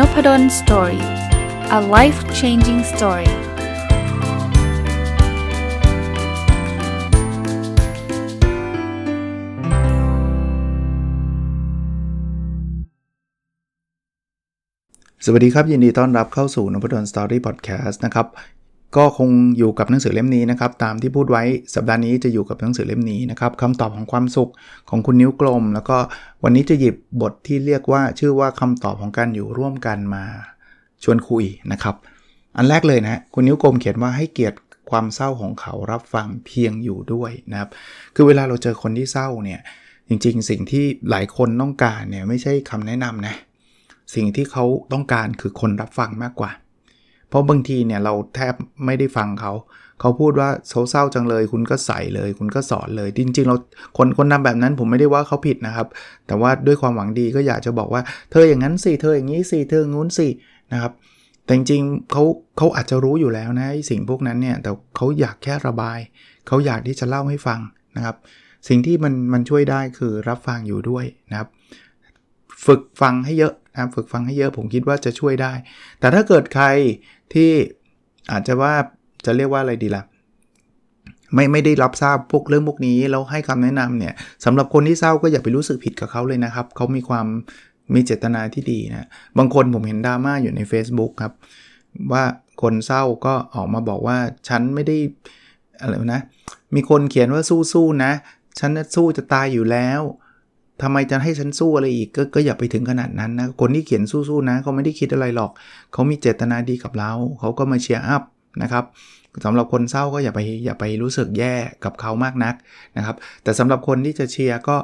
n o p ด d o สตอรี่อะไลฟ์ changing story สวัสดีครับยินดีต้อนรับเข้าสู่นพดลสตอรี่พอดแคสต์นะครับก็คงอยู่กับหนังสือเล่มนี้นะครับตามที่พูดไว้สัปดาห์นี้จะอยู่กับหนังสือเล่มนี้นะครับคำตอบของความสุขของคุณนิ้วกลม แล้วก็วันนี้จะหยิบบทที่เรียกว่าชื่อว่าคำตอบของการอยู่ร่วมกันมาชวนคุยนะครับอันแรกเลยนะคุณนิ้วกลมเขียนว่าให้เกียรติความเศร้าของเขารับฟังเพียงอยู่ด้วยนะครับคือเวลาเราเจอคนที่เศร้าเนี่ยจริงๆ สิ่งที่หลายคนต้องการเนี่ยไม่ใช่คำแนะนำนะสิ่งที่เขาต้องการคือคนรับฟังมากกว่าเพราะบางทีเนี่ยเราแทบไม่ได้ฟังเขาเขาพูดว่าเศร้าจังเลย คุณก็ใส่เลย คุณก็สอนเลยจริงๆเราคนคนนำแบบนั้นผมไม่ได้ว่าเขาผิดนะครับ แต่ว่าด้วยความหวังดีก็อยากจะบอกว่าเธออย่างนั้นสิเธออย่างนี้สิเธองู้นสินะครับแต่จริงๆเขาเขาอาจจะรู้อยู่แล้วนะสิ่งพวกนั้นเนี่ยแต่เขาอยากแค่ระบายเขาอยากที่จะเล่าให้ฟังนะครับสิ่งที่มันมันช่วยได้คือรับฟังอยู่ด้วยนะครับฝึกฟังให้เยอะนะครับฝึกฟังให้เยอะผมคิดว่าจะช่วยได้ แต่ถ้าเกิดใครที่อาจจะว่า จะเรียกว่าอะไรดีละ่ะไม่ไม่ได้รับทราบพวกเรื่องพวกนี้ แล้วให้คำแนะนำเนี่ยสำหรับคนที่เศร้าก็อย่าไปรู้สึกผิดกับเขาเลยนะครับ เขามีความมีเจตนาที่ดีนะ บางคนผมเห็นดราม่าอยู่ใน Facebook ครับ ว่าคนเศร้าก็ออกมาบอกว่าฉันไม่ได้อะไรนะ มีคนเขียนว่าสู้ๆนะ ฉันสู้จะตายอยู่แล้วทำไมจะให้ฉันสู้อะไรอีกกก็อย่าไปถึงขนาดนั้นนะคนที่เขียนสู้ๆนะเขาไม่ได้คิดอะไรหรอกเขามีเจตนาดีกับเราเขาก็มาเชียร์อัพนะครับสำหรับคนเศร้าก็อย่าไป อย่าไปรู้สึกแย่กับเขามากนักนะครับแต่สำหรับคนที่จะเชียร์ก็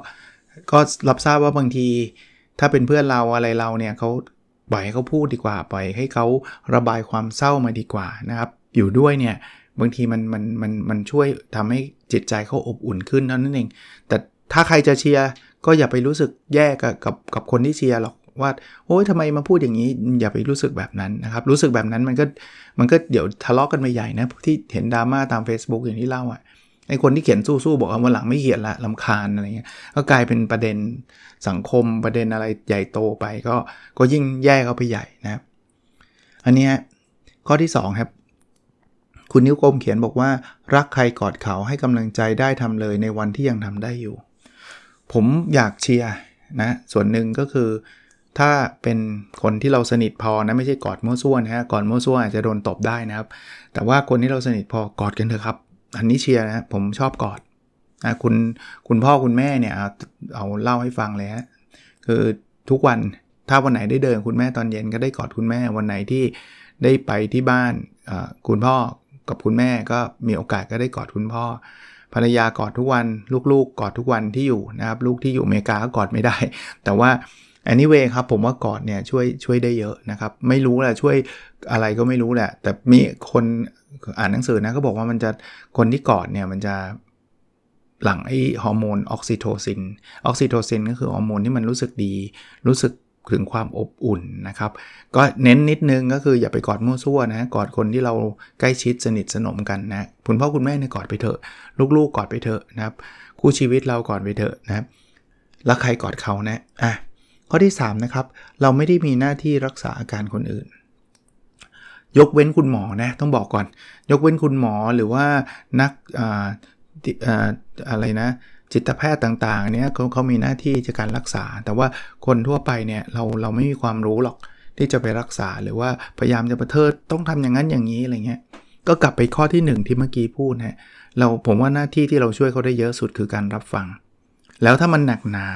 ก็รับทราบว่าบางที ถ้าเป็นเพื่อนเราอะไรเราเนี่ยเขาปล่อยให้เขาพูดดีกว่าปล่อยให้เขาระบายความเศร้ามาดีกว่านะครับอยู่ด้วยเนี่ยบางทีมันมันมันมันช่วยทำให้จิตใจเขาอบอุ่นขึ้นเท่านั้นเอง แต่ถ้าใครจะเชียร์ก็อย่าไปรู้สึกแย่กับกับกับคนที่เชียร์หรอกว่า โอ้ยทำไมมาพูดอย่างนี้ อย่าไปรู้สึกแบบนั้นนะครับรู้สึกแบบนั้นมันก็มันก็เดี๋ยวทะเลาะกกันไปใหญ่นะที่เห็นดราม่าตาม Facebook อย่างที่เล่าอะ่ะไอคนที่เขียนสู้ๆบอกว่าวันหลังไม่เขียนละลำคาญอะไรเงี้ยก็กลายเป็นประเด็นสังคมประเด็นอะไรใหญ่โตไป ก็ก็ยิ่งแย่เข้าไปใหญ่นะครับอันนี้ข้อที่ 2ครับคุณนิ้วกลมเขียนบอกว่ารักใครกอดเขาให้กำลังใจได้ทำเลยในวันที่ยังทำได้อยู่ผมอยากเชียร์นะส่วนหนึ่งก็คือถ้าเป็นคนที่เราสนิทพอนะไม่ใช่กอดมั่วซั่วนะฮะกอดมั่วซั่วอาจจะ โดนตบได้นะครับ แต่ว่าคนที่เราสนิทพอกอดกันเถอะครับ อันนี้เชียร์นะผมชอบกอดนะคุณคุณพ่อคุณแม่เนี่ยเอาเอาเล่าให้ฟังเลยฮะคือทุกวันถ้าวันไหนได้เดินคุณแม่ตอนเย็นก็ได้กอดคุณแม่ วันไหนที่ได้ไปที่บ้านคุณพ่อกับคุณแม่ก็มีโอกาสก็ได้กอดคุณพ่อภรรยากอดทุกวันลูกๆกอดทุกวันที่อยู่นะครับลูกที่อยู่อเมริกาก็กอดไม่ได้แต่ว่า anyway ครับผมว่ากอดเนี่ยช่วยช่วยได้เยอะนะครับไม่รู้แหละช่วยอะไรก็ไม่รู้แหละ แต่มีคนอ่านหนังสือนะก็บอกว่ามันจะคนที่กอดเนี่ยมันจะหลังไอฮอร์โมนออกซิโทซินออกซิโทซินก็คือฮอร์โมนที่มันรู้สึกดีรู้สึกถึงความอบอุ่นนะครับ ก็เน้นนิดนึงก็คืออย่าไปกอดมั่วซั่วนะกอดคนที่เราใกล้ชิดสนิทสนมกันนะคุณพ่อคุณแม่เนี่ยกอดไปเถอะลูกๆกอดไปเถอะนะครับ คู่ชีวิตเรากอดไปเถอะนะครับแล้วใครกอดเขานะอ่ะข้อที่3นะครับ เราไม่ได้มีหน้าที่รักษาอาการคนอื่น ยกเว้นคุณหมอนะ ต้องบอกก่อนยกเว้นคุณหมอหรือว่านักอออะไรนะจิตแพทย์ต่าง ๆ เนี่ยเขาเขามีหน้าที่จะการรักษา แต่ว่าคนทั่วไปเนี่ยเราเราไม่มีความรู้หรอกที่จะไปรักษา หรือว่าพยายามจะประเทิดต้องทำอย่างนั้นอย่างนี้อะไรเงี้ยก็กลับไปข้อที่1ที่เมื่อกี้พูดฮะเราผมว่าหน้าที่ที่เราช่วยเขาได้เยอะสุดคือการรับฟัง แล้วถ้ามันหนักหนา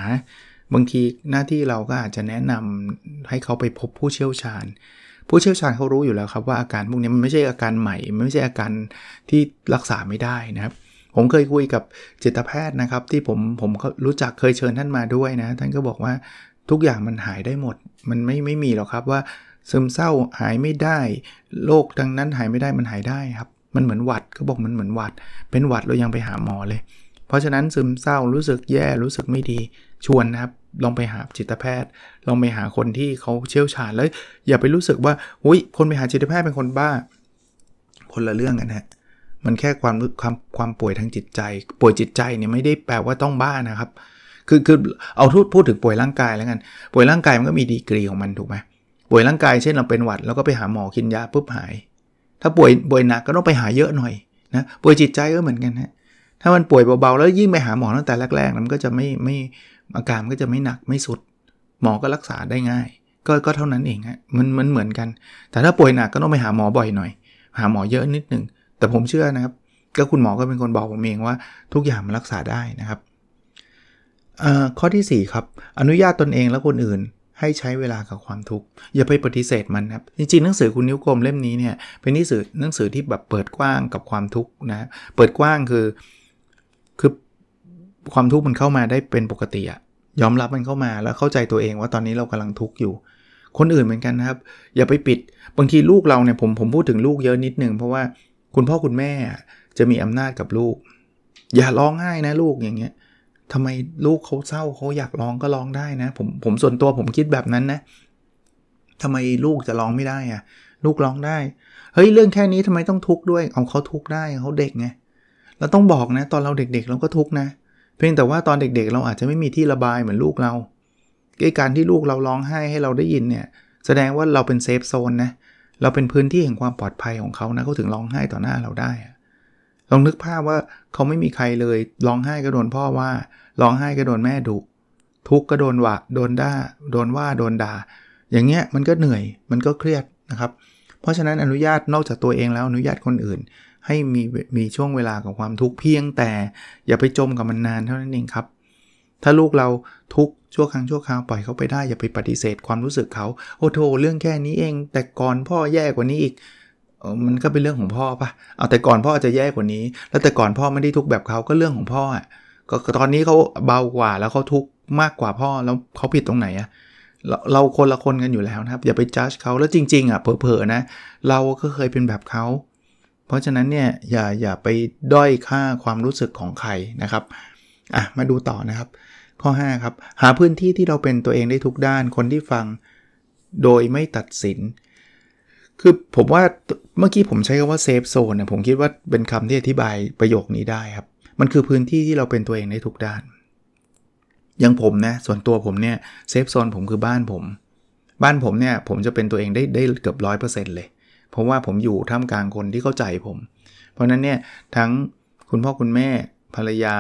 บางที หน้าที่เราก็อาจจะแนะนำให้เขาไปพบผู้เชี่ยวชาญ ผู้เชี่ยวชาญเขารู้อยู่แล้วครับ ว่าอาการพวกนี้มันไม่ใช่อาการใหม่ไม่ใช่อาการที่รักษาไม่ได้นะครับผมเคยคุยกับจิตแพทย์นะครับ ที่ผมผมรู้จักเคยเชิญท่านมาด้วยนะท่านก็บอกว่าทุกอย่างมันหายได้หมด มันไม่ไม่มีหรอกครับว่าซึมเศร้าหายไม่ได้โรคดังนั้นหายไม่ได้มันหายได้ครับ มันเหมือนหวัดก็บอกมันเหมือนหวัด เป็นหวัดเรายังไปหาหมอเลย เพราะฉะนั้นซึมเศร้ารู้สึกแย่รู้สึกไม่ดีชวนนะครับ ลองไปหาจิตแพทย์ลองไปหาคนที่เขาเชี่ยวชาญแล้วอย่าไปรู้สึกว่าอุ้ยคนไปหาจิตแพทย์เป็นคนบ้า คนละเรื่องกันฮนะมันแค่ความความความป่วยทางจิตใจ ป่วยจิตใจเนี่ยไม่ได้แปลว่าต้องบ้านะครับ คือคือเอาทูดพูดถึงป่วยร่างกายแล้วกัน ป่วยร่างกายมันก็มีดีกรีของมันถูกไหมป่วยร่างกายเช่นเราเป็นหวัดแล้วก็ไปหาหมอกินยาปุ๊บหาย ถ้าป่วยป่วยหนักก็ต้องไปหาเยอะหน่อยนะป่วยจิตใจก็เหมือนกันฮนะถ้ามันป่วยเบาๆแล้วยิ่งไปหาหมอตั้งแต่แรกๆมันก็จะไม่ไม่อาการมันก็จะไม่หนักไม่สุด หมอก็รักษาได้ง่าย ก็ก็เท่านั้นเองฮะมันมันเหมือนกัน แต่ถ้าป่วยหนักก็ต้องไปหาหมอบ่อยหน่อย หาหมอเยอะนิดหนึ่งแต่ผมเชื่อนะครับก็คุณหมอก็เป็นคนบอกผมเองว่าทุกอย่างมันรักษาได้นะครับข้อที่4ครับ อนุญาตตนเองและคนอื่นให้ใช้เวลากับความทุกข์ อย่าไปปฏิเสธมันครับจริงๆหนังสือคุณนิ้วกลมเล่มนี้เนี่ย เป็นหนังสือหนังสือที่แบบเปิดกว้างกับความทุกข์นะเปิดกว้างคือคือ ความทุกข์มันเข้ามาได้เป็นปกติอะยอมรับมันเข้ามา แล้วเข้าใจตัวเองว่าตอนนี้เรากำลังทุกข์อยู่ คนอื่นเหมือนกันนะครับ อย่าไปปิดบางทีลูกเราเนี่ยผมผมพูดถึงลูกเยอะนิดนึงเพราะว่าคุณพ่อคุณแม่จะมีอำนาจกับลูก อย่าร้องไห้นะลูกอย่างเงี้ยทำไมลูกเขาเศร้าเขาอยากร้องก็ร้องได้นะผมผมส่วนตัวผมคิดแบบนั้นนะทำไมลูกจะร้องไม่ได้อะลูกร้องได้เฮ้ยเรื่องแค่นี้ทำไมต้องทุกข์ด้วยเอาเขาทุกข์ได้เขาเด็กไงเราต้องบอกนะ ตอนเราเด็กๆเราก็ทุกข์นะ เพียงแต่ว่าตอนเด็กๆ เราอาจจะไม่มีที่ระบายเหมือนลูกเราการที่ลูกเราร้องไห้ให้เราได้ยินเนี่ย แสดงว่าเราเป็นเซฟโซนนะเราเป็นพื้นที่แห่งความปลอดภัยของเขานะเขาถึงร้องไห้ต่อหน้าเราได้ ลองนึกภาพว่าเขาไม่มีใครเลยร้องไห้ก็โดนพ่อว่าร้องไห้ก็โดนแม่ดุทุกข์ก็โดนวะโดนด่าโดนว่าโดนด่าอย่างเงี้ยมันก็เหนื่อยมันก็เครียดนะครับ เพราะฉะนั้นอนุญาตนอกจากตัวเองแล้วอนุญาตคนอื่น ให้มีมีช่วงเวลากับความทุกข์เพียงแต่ อย่าไปจมกับมันนานเท่านั้นเองครับ ถ้าลูกเราทุกขชั่วครั้งชั่วคราวปล่อยเขาไปได้อย่าไปปฏิเสธความรู้สึกเขาโอ้โหเรื่องแค่นี้เอง แต่ก่อนพ่อแย่กว่านี้อีกมันก็เป็นเรื่องของพ่อปะเอาแต่ก่อนพ่อจะแย่กว่านี้ แล้วแต่ก่อนพ่อไม่ได้ทุกแบบเขาก็เรื่องของพ่ออ่ะก็ตอนนี้เขาเบากว่าแล้วเขาทุกมากกว่าพ่อ แล้วเขาผิดตรงไหนอะเราเราคนละคนกันอยู่แล้วนะครับ อย่าไปจัดเขาแล้วจริงๆอ่ะเผลอๆนะเราก็เคยเป็นแบบเขาเพราะฉะนั้นเนี่ยอย่าอย่าไปด้อยค่าความรู้สึกของใครนะครับอ่ะมาดูต่อนะครับข้อ5ครับหาพื้นที่ที่เราเป็นตัวเองได้ทุกด้านคนที่ฟังโดยไม่ตัดสินคือ ผมว่าเมื่อกี้ผมใช้คำว่าเซฟโซนนผมคิดว่าเป็นคำที่อธิบายประโยคนี้ได้ครับมันคือพื้นที่ที่เราเป็นตัวเองได้ทุกด้าน อย่างผมนะส่วนตัวผมเนี่ยเซฟโซนผมคือบ้านผมบ้านผมเนี่ยผมจะเป็นตัวเองได้ได้เกือบร้อยเปอร์เซ็นต์เลยเพราะว่าผมอยู่ท่ามกลางคนที่เข้าใจผม เพราะนั้นเนี่ยทั้งคุณพ่อคุณแม่ภรรยา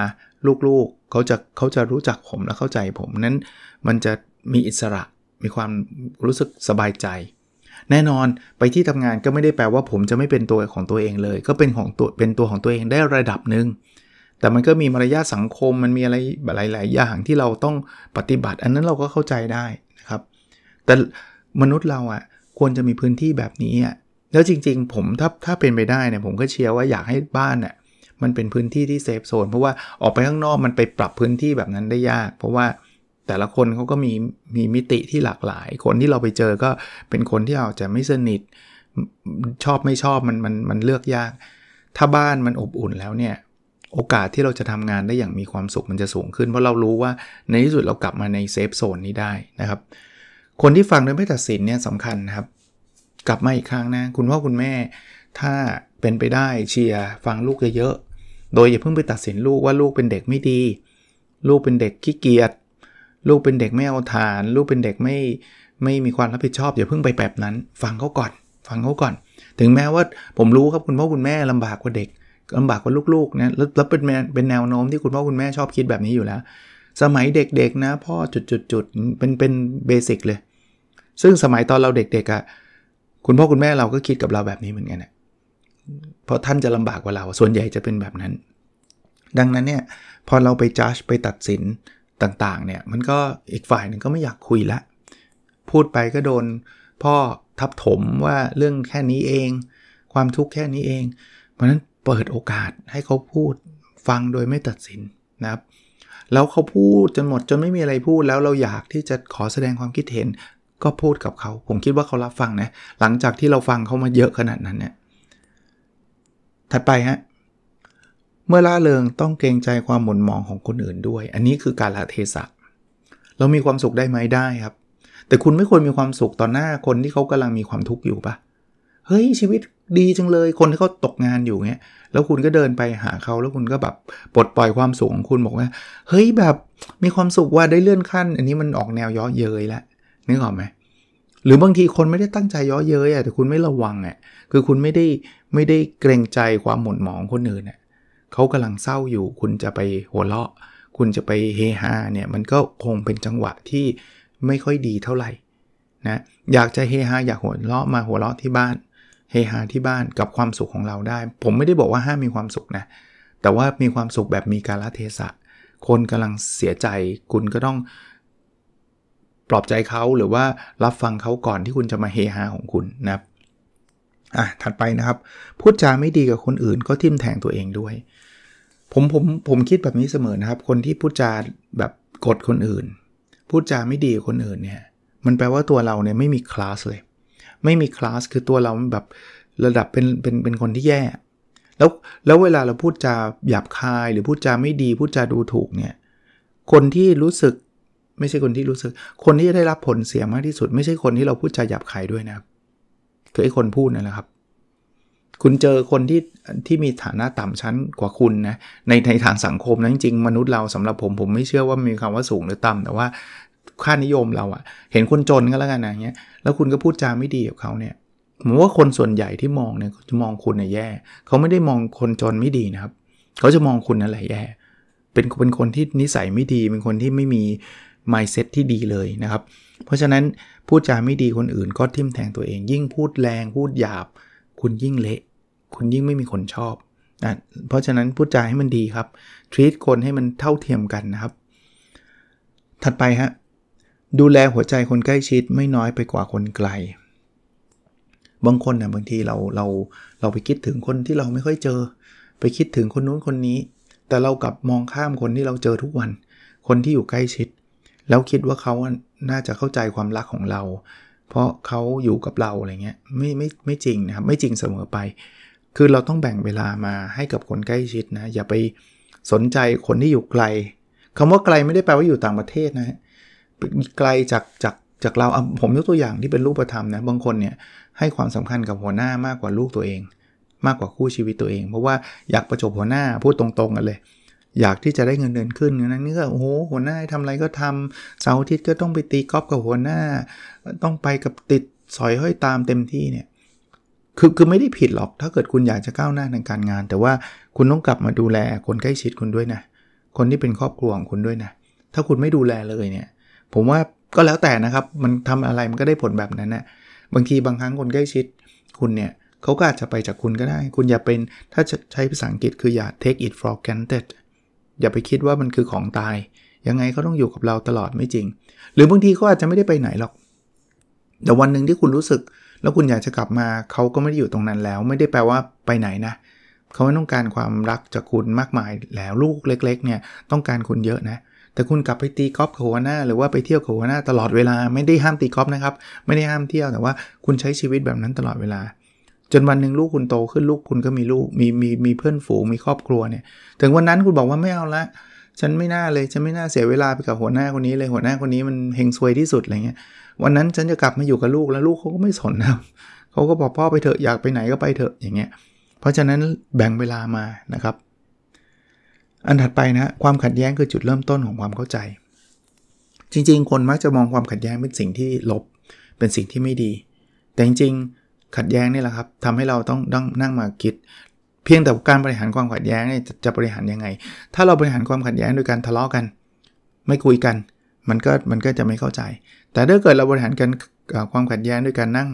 ลูกๆเขาจะเขาจะรู้จักผมและเข้าใจผมนั้นมันจะมีอิสระมีความรู้สึกสบายใจ แน่นอนไปที่ทำงานก็ไม่ได้แปลว่าผมจะไม่เป็นตัวของตัวเองเลย ก็เป็นของตัวเป็นตัวของตัวเองได้ระดับหนึ่งแต่มันก็มีมารยาทสังคมมันมีอะไรหลายๆอย่างที่เราต้องปฏิบัติ อันนั้นเราก็เข้าใจได้นะครับแต่มนุษย์เราอะ่ะควรจะมีพื้นที่แบบนี้อะ่ะแล้วจริง ๆ ผมถ้าถ้าเป็นไปได้เนี่ยผมก็เชียร์ว่าอยากให้บ้านนี่ยมันเป็นพื้นที่ที่เซฟโซนเพราะว่าออกไปข้างนอกมันไปปรับพื้นที่แบบนั้นได้ยาก เพราะว่าแต่ละคนเขาก็มีมีมิติที่หลากหลาย คนที่เราไปเจอก็เป็นคนที่อาจจะไม่สนิทชอบไม่ชอบมันมันมันเลือกยาก ถ้าบ้านมันอบอุ่นแล้วเนี่ยโอกาสที่เราจะทำงานได้อย่างมีความสุขมันจะสูงขึ้น เพราะเรารู้ว่า ในที่สุดเรากลับมาในเซฟโซนนี้ได้นะครับคนที่ฟังโดยไม่ตัดสินเนี่ยสำคัญครับกลับมาอีกครั้งนะคุณพ่อคุณแม่ถ้าเป็นไปได้เชียร์ฟังลูกเยอะโดยอย่าเพิ่งไปตัดสินลูกว่าลูกเป็นเด็กไม่ดี ลูกเป็นเด็กขี้เกียจลูกเป็นเด็กไม่เอาทาน ลูกเป็นเด็กไม่ไม่มีความรับผิดชอบอย่าเพิ่งไปแบบนั้น ฟังเขาก่อนฟังเขาก่อน ถึงแม้ว่าผมรู้ครับคุณพ่อคุณแม่ลำบากกว่าเด็กลำบากกว่าลูกๆนะแล้วเป็นเป็นแนวโน้มที่คุณพ่อคุณแม่ชอบคิดแบบนี้อยู่แล้ว สมัยเด็กๆนะพ่อจุดๆเป็นเป็นเบสิกเลย ซึ่งสมัยตอนเราเด็กๆอะ่ะคุณพ่อคุณแม่เราก็คิดกับเราแบบนี้เหมือนกันนะเพราะท่านจะลำบากกว่าเรา ส่วนใหญ่จะเป็นแบบนั้น ดังนั้นเนี่ย พอเราไปจัดไปตัดสินต่าง ๆ เนี่ย มันก็อีกฝ่ายหนึ่งก็ไม่อยากคุยละ พูดไปก็โดน พ่อทับถมว่าเรื่องแค่นี้เอง ความทุกข์แค่นี้เอง เพราะนั้นเปิดโอกาสให้เขาพูดฟังโดยไม่ตัดสินนะครับแล้วเขาพูดจนหมดจนไม่มีอะไรพูดแล้วเราอยากที่จะขอแสดงความคิดเห็นก็พูดกับเขา ผมคิดว่าเขารับฟังนะ หลังจากที่เราฟังเขามาเยอะขนาดนั้นเนี่ยถัดไปฮะเมื่อล่าเริงต้องเกรงใจความหม่นมองของคนอื่นด้วย อันนี้คือการละเทศะเรามีความสุขได้ไหมได้ครับ แต่คุณไม่ควรมีความสุขต่อหน้าคนที่เขากำลังมีความทุกข์อยู่ปะเฮ้ยชีวิตดีจังเลย คนที่เขาตกงานอยู่เงี้ย แล้วคุณก็เดินไปหาเขาแล้วคุณก็แบบปลดปล่อยความสุขของคุณบอกว่าเฮ้ยแบบมีความสุขว่าได้เลื่อนขั้น อันนี้มันออกแนวย่อเย้ยแล้วนึกออกไหมหรือบางทีคนไม่ได้ตั้งใจย่อเย้ยแต่คุณไม่ระวังอ่ะคือคุณไม่ได้ไม่ได้เกรงใจความหม่นหมองคนอื่นอ่ะเขากำลังเศร้าอยู่คุณจะไปหัวเราะคุณจะไปเฮฮาเนี่ยมันก็คงเป็นจังหวะที่ไม่ค่อยดีเท่าไหร่นะอยากจะเฮฮาอยากหัวเราะมาหัวเราะที่บ้านเฮฮาที่บ้านกับความสุขของเราได้ ผมไม่ได้บอกว่าห้ามมีความสุขนะแต่ว่ามีความสุขแบบมีกาลเทศะคนกำลังเสียใจคุณก็ต้องปลอบใจเขาหรือว่ารับฟังเขาก่อนที่คุณจะมาเฮฮาของคุณนะครับอ่ะถัดไปนะครับ พูดจาไม่ดีกับคนอื่น ก็ทิมแทงตัวเองด้วยผมผมผมคิดแบบนี้เสมอนะครับคนที่พูดจาแบบกดคนอื่น พูดจาไม่ดีกับคนอื่นเนี่ยมันแปลว่าตัวเราเนี่ยไม่มีคลาสเลยไม่มีคลาสคือตัวเราแบบระดับเป็นเป็นเป็นคนที่แย่แล้วแล้วเวลาเราพูดจาหยาบคายหรือพูดจาไม่ดี พูดจาดูถูกเนี่ยคนที่รู้สึกไม่ใช่คนที่รู้สึก คนที่จะได้รับผลเสียมากที่สุด ไม่ใช่คนที่เราพูดจาหยาบคายด้วยนะครับคือไอ้คนพูดนั่นแหละครับ คุณเจอคนที่ที่มีฐานะต่ำชั้นกว่าคุณนะ ในในทางสังคมนะจริงๆ มนุษย์เราสำหรับผมผมไม่เชื่อว่ามีคำว่าสูงหรือต่ำ แต่ว่าค่านิยมเราอะเห็นคนจนก็แล้วกันนะเงี้ย แล้วคุณก็พูดจาไม่ดีกับเขา เนี่ยผมว่าคนส่วนใหญ่ที่มองเนี่ยจะมองคุณเนี่ยแย่ เขาไม่ได้มองคนจนไม่ดีนะครับ เขาจะมองคุณนั่นแหละแย่ เป็นเป็นคนที่นิสัยไม่ดี เป็นคนที่ไม่มี mindset ที่ดีเลยนะครับ เพราะฉะนั้น พูดจาไม่ดีคนอื่นก็ทิ่มแทงตัวเอง ยิ่งพูดแรงพูดหยาบ คุณยิ่งเละ คุณยิ่งไม่มีคนชอบนะเพราะฉะนั้น พูดจาให้มันดีครับ treat คนให้มันเท่าเทียมกันนะครับถัดไปฮะดูแลหัวใจคนใกล้ชิดไม่น้อยไปกว่าคนไกล บางคนนะ่ยบางทีเราเราเราไปคิดถึงคนที่เราไม่ค่อยเจอ ไปคิดถึงคนนู้นคนนี้ แต่เรากลับมองข้ามคนที่เราเจอทุกวัน คนที่อยู่ใกล้ชิดแล้วคิดว่าเขาน่าจะเข้าใจความรักของเรา เพราะเขาอยู่กับเราอะไรเงี้ย ไม่ ไม่ ไม่จริงนะครับ ไม่จริงเสมอไป คือเราต้องแบ่งเวลามาให้กับคนใกล้ชิดนะ อย่าไปสนใจคนที่อยู่ไกล คำว่าไกลไม่ได้แปลว่าอยู่ต่างประเทศนะไกลจาก จาก จากเรา ผมยกตัวอย่างที่เป็นรูปธรรมนะ บางคนเนี่ย ให้ความสำคัญกับหัวหน้ามากกว่าลูกตัวเอง มากกว่าคู่ชีวิตตัวเอง เพราะว่าอยากประจบหัวหน้า พูดตรงๆ กันเลยอยากที่จะได้เงินเดือนขึ้นนะนี่ก็โอ้โหหัวหน้าทำอะไรก็ทำเสาร์อาทิตย์ก็ต้องไปตีกอล์ฟกับหัวหน้า ต้องไปกับติดสอยห้อยตามเต็มที่เนี่ยคือคือไม่ได้ผิดหรอกถ้าเกิดคุณอยากจะก้าวหน้าทางการงาน แต่ว่าคุณต้องกลับมาดูแลคนใกล้ชิดคุณด้วยนะคนที่เป็นครอบครัวของคุณด้วยนะถ้าคุณไม่ดูแลเลยเนี่ย ผมว่าก็แล้วแต่นะครับมันทำอะไรมันก็ได้ผลแบบนั้นนะบางทีบางครั้งคนใกล้ชิดคุณเนี่ยเขาก็อาจจะไปจากคุณก็ได้ คุณอย่าเป็นถ้าใช้ภาษาอังกฤษคืออย่า take it for granted อย่าไปคิดว่ามันคือของตายยังไงเขาต้องอยู่กับเราตลอดไม่จริง หรือบางทีเขาอาจจะไม่ได้ไปไหนหรอกแต่วันหนึ่งที่คุณรู้สึก แล้วคุณอยากจะกลับมาเขาก็ไม่ได้อยู่ตรงนั้นแล้วไม่ได้แปลว่าไปไหนนะเขาไม่ต้องการความรักจากคุณมากมาย แล้วลูกเล็ก ๆ เนี่ยต้องการคุณเยอะนะ แต่คุณกลับไปตีกอล์ฟโคบหวหน้าหรือว่าไปเที่ยวโคบหวหน้า ตลอดเวลาไม่ได้ห้ามตีกอล์ฟนะครับไม่ได้ห้ามเที่ยวแต่ว่าคุณใช้ชีวิตแบบนั้นตลอดเวลาจนวันหนึ่งลูกคุณโตขึ้นลูกคุณก็มีลูกมีมีมีเพื่อนฝูงมีครอบครัวเนี่ย ถึงวันนั้นคุณบอกว่าไม่เอาละฉันไม่น่าเลย ฉันไม่น่าเสียเวลาไปกับหัวหน้าคนนี้เลย หัวหน้าคนนี้มันเฮงซวยที่สุดอะไรเงี้ยวันนั้นฉันจะกลับมาอยู่กับลูกแล้วลูกเขาก็ไม่สนนะเขาก็บอกพ่อไปเถอะอยากไปไหนก็ไปเถอะอย่างเงี้ยเพราะฉะนั้นแบ่งเวลามานะครับ อันถัดไปนะ ความขัดแย้งคือจุดเริ่มต้นของความเข้าใจ จริง ๆ คนมักจะมองความขัดแย้งเป็นสิ่งที่ลบเป็นสิ่งที่ไม่ดี แต่จริงๆขัดแย้งนี่แหละครับทำให้เราต้องนั่งมาคิดเพียงแต่การบริหารความขัดแย้งเนี่ยจะจะบริหารยังไง ถ้าเราบริหารความขัดแย้งโดยการทะเลาะกัน ไม่คุยกันมันก็มันก็จะไม่เข้าใจ แต่ถ้าเกิดเราบริหารกันความขัดแย้งด้วยการนั่ง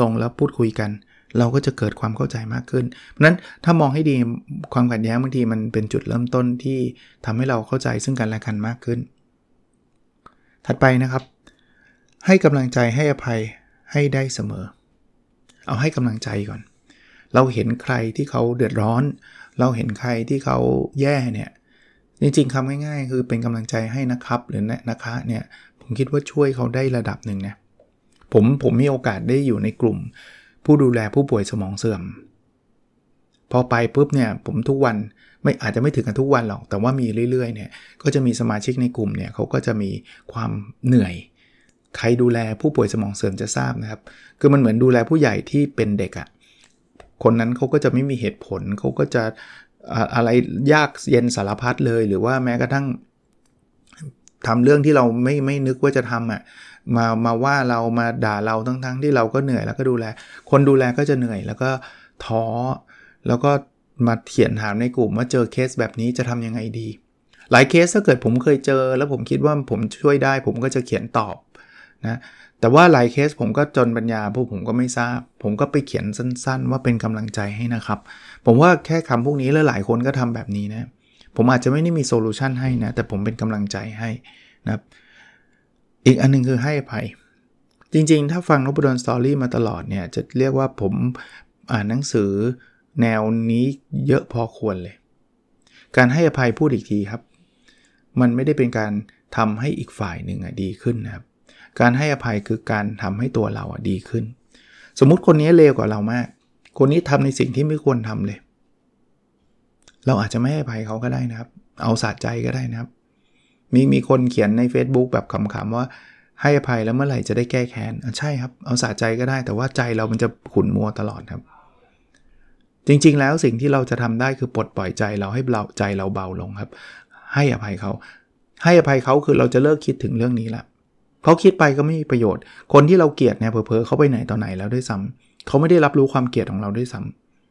ลงแล้วพูดคุยกัน เราก็จะเกิดความเข้าใจมากขึ้น เพราะนั้นถ้ามองให้ดีความขัดแย้งบางทีมันเป็นจุดเริ่มต้นที่ทำให้เราเข้าใจซึ่งกันและกันมากขึ้น ถัดไปนะครับ ให้กำลังใจให้อภัยให้ได้เสมอเอาให้กำลังใจก่อน เราเห็นใครที่เขาเดือดร้อน เราเห็นใครที่เขาแย่เนี่ย จริงๆคำง่ายๆ คือเป็นกำลังใจให้นะครับหรือนะคะเนี่ย ผมคิดว่าช่วยเขาได้ระดับหนึ่งนะผมผมมีโอกาสได้อยู่ในกลุ่ม ผู้ดูแลผู้ป่วยสมองเสื่อม พอไปปุ๊บเนี่ยผมทุกวันไม่อาจจะไม่ถึงกันทุกวันหรอก แต่ว่ามีเรื่อยๆ เนี่ย ก็จะมีสมาชิกในกลุ่มเนี่ยเขาก็จะมีความเหนื่อยใครดูแลผู้ป่วยสมองเสื่อมจะทราบนะครับ คือมันเหมือนดูแลผู้ใหญ่ที่เป็นเด็กอะ่ะ คนนั้นเขาก็จะไม่มีเหตุผล เขาก็จะอะไรยากเย็นสารพัดเลย หรือว่าแม้กระทั่งทำเรื่องที่เราไม่ไม่นึกว่าจะทำอะ่ะมามาว่าเรามาด่าเราทั้งๆทที่เราก็เหนื่อยแล้ว ก็ดูแล คนดูแลก็จะเหนื่อย แล้วก็ท้อ แล้วก็มาเขียนถามในกลุ่มว่าเจอเคสแบบนี้จะทำยังไงดี หลายเคสถ้าเกิดผมเคยเจอ แล้วผมคิดว่าผมช่วยได้ ผมก็จะเขียนตอบนะแต่ว่าหลายเคสผมก็จนปัญญาพวกผมก็ไม่ทราบ ผมก็ไปเขียนสั้นๆ ว่าเป็นกำลังใจให้นะครับ ผมว่าแค่คำพวกนี้แล้วหลายคนก็ทำแบบนี้นะ ผมอาจจะไม่ได้มีโซลูชันให้นะ แต่ผมเป็นกำลังใจให้นะอีกอันนึงคือให้อภัย จริงๆ ถ้าฟังนบดลสตอรี่มาตลอดเนี่ย จะเรียกว่าผมอ่านหนังสือแนวนี้เยอะพอควรเลย การให้อภัยพูดอีกทีครับ มันไม่ได้เป็นการทำให้อีกฝ่ายหนึ่งดีขึ้นนะครับการให้อภัยคือการทำให้ตัวเราดีขึ้น สมมุติคนนี้เลวกว่าเรามาก คนนี้ทำในสิ่งที่ไม่ควรทำเลย เราอาจจะไม่ให้อภัยเขาก็ได้นะครับ เอาสะใจก็ได้นะครับ มีมีคนเขียนใน Facebook แบบขำๆว่าให้อภัยแล้วเมื่อไหร่จะได้แก้แค้น ใช่ครับ เอาสะใจก็ได้ แต่ว่าใจเรามันจะขุ่นมัวตลอดครับ จริงๆแล้วสิ่งที่เราจะทำได้คือปลดปล่อยใจ เราให้เราใจเราเบาลงครับ ให้อภัยเขา ให้อภัยเขาคือเราจะเลิกคิดถึงเรื่องนี้ละเขาคิดไปก็ไม่มีประโยชน์ คนที่เราเกลียดเนี่ยเพอๆเขาไปไหนต่อไหนแล้วด้วยซ้ำ เขาไม่ได้รับรู้ความเกลียดของเราด้วยซ้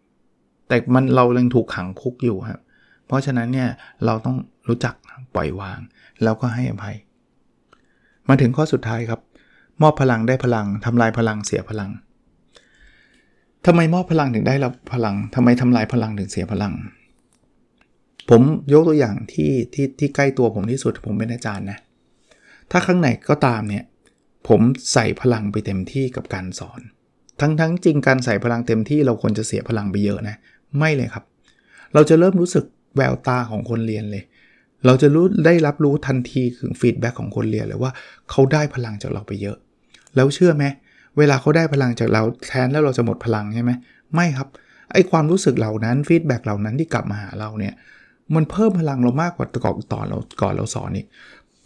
ำ แต่มันเรายังถูกขังคุกอยู่ครับเพราะฉะนั้นเนี่ยเราต้องรู้จักปล่อยวาง แล้วก็ให้อภัย มาถึงข้อสุดท้ายครับ มอบพลังได้พลังทำลายพลังเสียพลังทำไมมอบพลังถึงได้รับพลังทำไมทำลายพลังถึงเสียพลัง ผมยกตัวอย่างที่ที่ที่ใกล้ตัวผมที่สุด ผมเป็นอาจารย์นะถ้าข้างในก็ตามเนี่ยผมใส่พลังไปเต็มที่กับการสอน ทั้งๆจริงการใส่พลังเต็มที่เราควรจะเสียพลังไปเยอะนะ ไม่เลยครับ เราจะเริ่มรู้สึกแววตาของคนเรียนเลย เราจะรู้ได้รับรู้ทันทีถึงฟีดแบ็กของคนเรียนเลยว่าเขาได้พลังจากเราไปเยอะ แล้วเชื่อไหมเวลาเขาได้พลังจากเราแทน แล้วเราจะหมดพลังใช่ไหม ไม่ครับ ไอความรู้สึกเหล่านั้นฟีดแบ็กเหล่านั้นที่กลับมาหาเราเนี่ยมันเพิ่มพลังเรามากกว่าก่อนตอนเราก่อนเราสอนอีก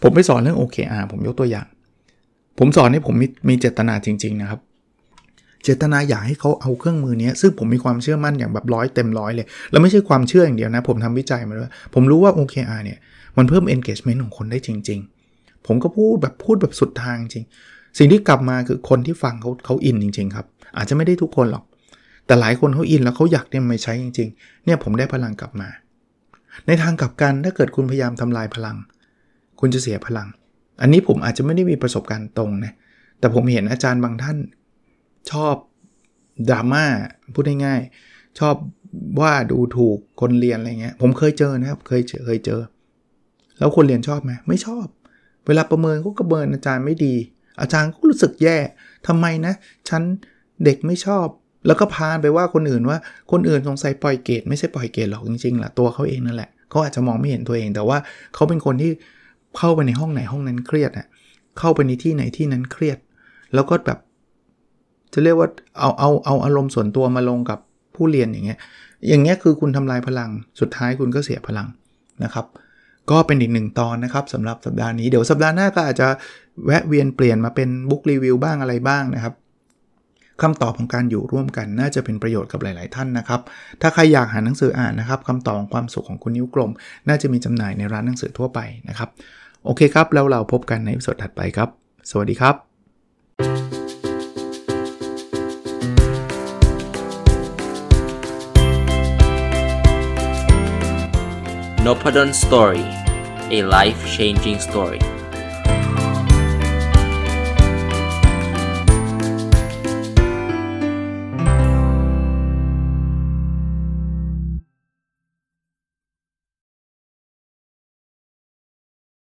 ผมไปสอนเรื่อง OKR ผมยกตัวอย่าง ผมสอนให้ผมมีมีเจตนาจริงๆ นะครับ เจตนาอยากให้เขาเอาเครื่องมือนี้ซึ่งผมมีความเชื่อมั่นอย่างแบบร้อยเต็มร้อยเลย แล้วไม่ใช่ความเชื่ออย่างเดียวนะ ผมทำวิจัยมาด้วยผมรู้ว่า OKR เนี่ยมันเพิ่ม engagement ของคนได้จริงๆ ผมก็พูดแบบพูดแบบสุดทางจริงสิ่งที่กลับมาคือคนที่ฟังเขาเขาอินจริงๆ ครับอาจจะไม่ได้ทุกคนหรอก แต่หลายคนเขาอินแล้วเขาอยากเนี่ยมาใช้จริง ๆ เนี่ยผมได้พลังกลับมา ในทางกลับกันถ้าเกิดคุณพยายามทำลายพลังคุณจะเสียพลัง อันนี้ผมอาจจะไม่ได้มีประสบการณ์ตรงนะ แต่ผมเห็นอาจารย์บางท่านชอบดราม่า พูดง่ายๆ ชอบว่าดูถูกคนเรียนอะไรเงี้ย ผมเคยเจอนะครับ เคยเคยเจอ แล้วคนเรียนชอบไหม ไม่ชอบ เวลาประเมินก็ กระเบินอาจารย์ไม่ดี อาจารย์ก็รู้สึกแย่ทำไมนะ ฉัน เด็กไม่ชอบ แล้วก็พานไปว่าคนอื่นว่า คนอื่นสงสัยปล่อยเกตไม่ใช่ปล่อยเกตหรอกจริงๆ ล่ะตัวเขาเองนั่นแหละเขาอาจจะมองไม่เห็นตัวเอง แต่ว่าเขาเป็นคนที่เข้าไปในห้องไหนห้องนั้นเครียดอะเข้าไปในที่ไหนที่นั้นเครียด แล้วก็แบบ จะเรียกว่าเอาเอาเอาอารมณ์ส่วนตัวมาลงกับผู้เรียนอย่างเงี้ย อย่างเงี้ยคือคุณทำลายพลัง สุดท้ายคุณก็เสียพลังนะครับ ก็เป็นอีกหนึ่งตอนนะครับสำหรับสัปดาห์นี้ เดี๋ยวสัปดาห์หน้าก็อาจจะแวะเวียนเปลี่ยนมาเป็นบุ๊กรีวิวบ้างอะไรบ้างนะครับคำตอบของการอยู่ร่วมกัน น่าจะเป็นประโยชน์กับหลาย ๆ ท่านนะครับ ถ้าใครอยากหาหนังสืออ่านนะครับคำตอบของความสุขของคุณนิ้วกลม น่าจะมีจำหน่ายในร้านหนังสือทั่วไปนะครับโอเคครับ แล้วเราพบกันในสดถัดไปครับ สวัสดีครับ n o p a d o n Story a life changing story